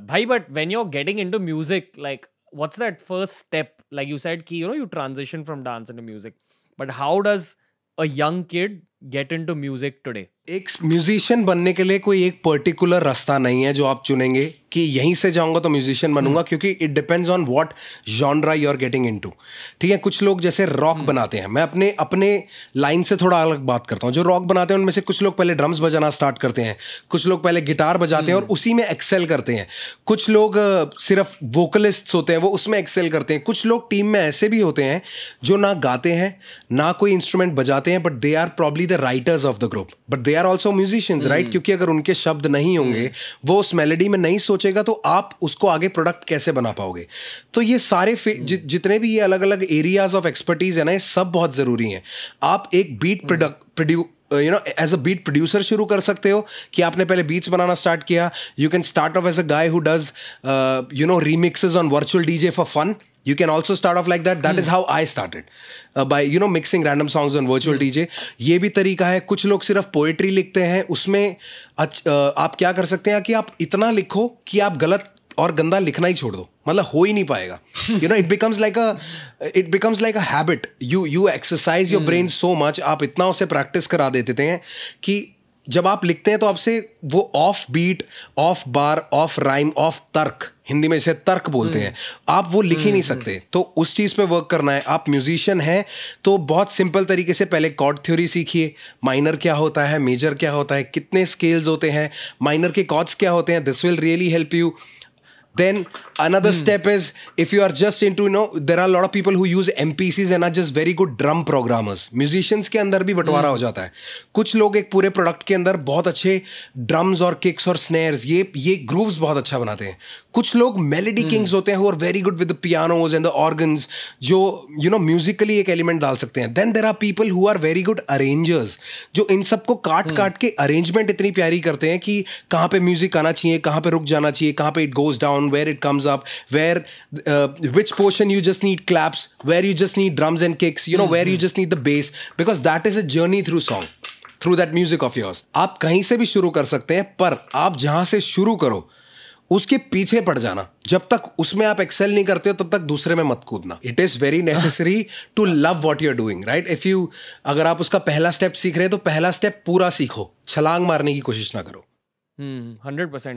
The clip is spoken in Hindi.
Bhai, but when you're getting into music, like what's that first step? Like you said, ki, you know, you transition from dance into music. But how does a young kid get into music today? एक म्यूजिशियन बनने के लिए कोई एक पर्टिकुलर रास्ता नहीं है जो आप चुनेंगे कि यहीं से जाऊंगा तो म्यूजिशियन हम्म। बनूंगा क्योंकि it depends on what genre you are getting into ठीक है कुछ लोग जैसे रॉक हम्म। बनाते हैं मैं अपने अपने लाइन से थोड़ा अलग बात करता हूँ जो रॉक बनाते हैं उनमें से कुछ लोग पहले ड्रम्स बजाना स्टार्ट करते हैं कुछ लोग पहले गिटार बजाते हैं और हम्म। उसी में एक्सेल करते हैं कुछ लोग सिर्फ वोकलिस्ट होते हैं वो उसमें एक्सेल करते हैं कुछ लोग टीम में ऐसे भी होते हैं जो ना गाते हैं ना कोई इंस्ट्रूमेंट बजाते हैं but they are probably the writers of the group but they they are also musicians right क्योंकि अगर उनके शब्द नहीं होंगे hmm. वो उस मेलेडी में नहीं सोचेगा तो आप उसको आगे प्रोडक्ट कैसे बना पाओगे तो ये सारे जि, hmm. जितने भी ये अलग अलग एरियाज ऑफ एक्सपर्टीज है ना ये सब बहुत ज़रूरी है आप एक beat product produce you know as a beat producer शुरू कर सकते हो कि आपने पहले बीट्स बनाना स्टार्ट किया you can start off as a guy who does you know remixes on virtual DJ for fun you can also start off like that that is how I i by you know mixing random songs on virtual D J ये भी तरीका है कुछ लोग सिर्फ पोएट्री लिखते हैं उसमें अच, uh, आप क्या कर सकते हैं कि आप इतना लिखो कि आप गलत और गंदा लिखना ही छोड़ दो मतलब हो ही नहीं पाएगा you know it becomes like a it becomes like a habit you you exercise your brain so much आप इतना उसे प्रैक्टिस करा देते हैं कि जब आप लिखते हैं तो आपसे वो of beat of bar of rhyme of तर्क हिंदी में इसे तर्क बोलते hmm. हैं आप वो लिख ही नहीं hmm. सकते तो उस चीज़ पे वर्क करना है आप म्यूजिशियन हैं तो बहुत सिंपल तरीके से पहले कॉर्ड थ्योरी सीखिए माइनर क्या होता है मेजर क्या होता है कितने स्केल्स होते हैं माइनर के कॉर्ड्स क्या होते हैं this will really help you Then another hmm. step is if you are just into, you know, there are a lot of people who use MPCs and are just very good drum programmers. Musicians के अंदर भी बंटवारा hmm. हो जाता है कुछ लोग एक पूरे प्रोडक्ट के अंदर बहुत अच्छे ड्रम्स और किक्स और स्नेयर्स ये ये ग्रूव्स बहुत अच्छा बनाते हैं कुछ लोग मेलेडी किंग्स hmm. होते हैं who are very good with the pianos and the organs जो यू नो म्यूजिकली एक एलिमेंट डाल सकते हैं then there are people who are very good arrangers जो इन सबको काट hmm. काट के अरेंजमेंट इतनी प्यारी करते हैं कि कहाँ पे म्यूजिक आना चाहिए कहाँ पे रुक जाना चाहिए कहाँ पे it goes down sound where it comes up where uh, which portion you just need claps where you just need drums and kicks you know mm-hmm. where you just need the bass because that is a journey through song through that music of yours aap kahin se bhi shuru kar sakte hain par aap jahan se shuru karo उसके पीछे पड़ जाना जब तक उसमें आप एक्सेल नहीं करते हो तब तक दूसरे में मत कूदना it is very necessary to love what you're doing right if you अगर आप उसका पहला स्टेप सीख रहे हैं तो पहला स्टेप पूरा सीखो छलांग मारने की कोशिश ना करो हंड्रेड परसेंट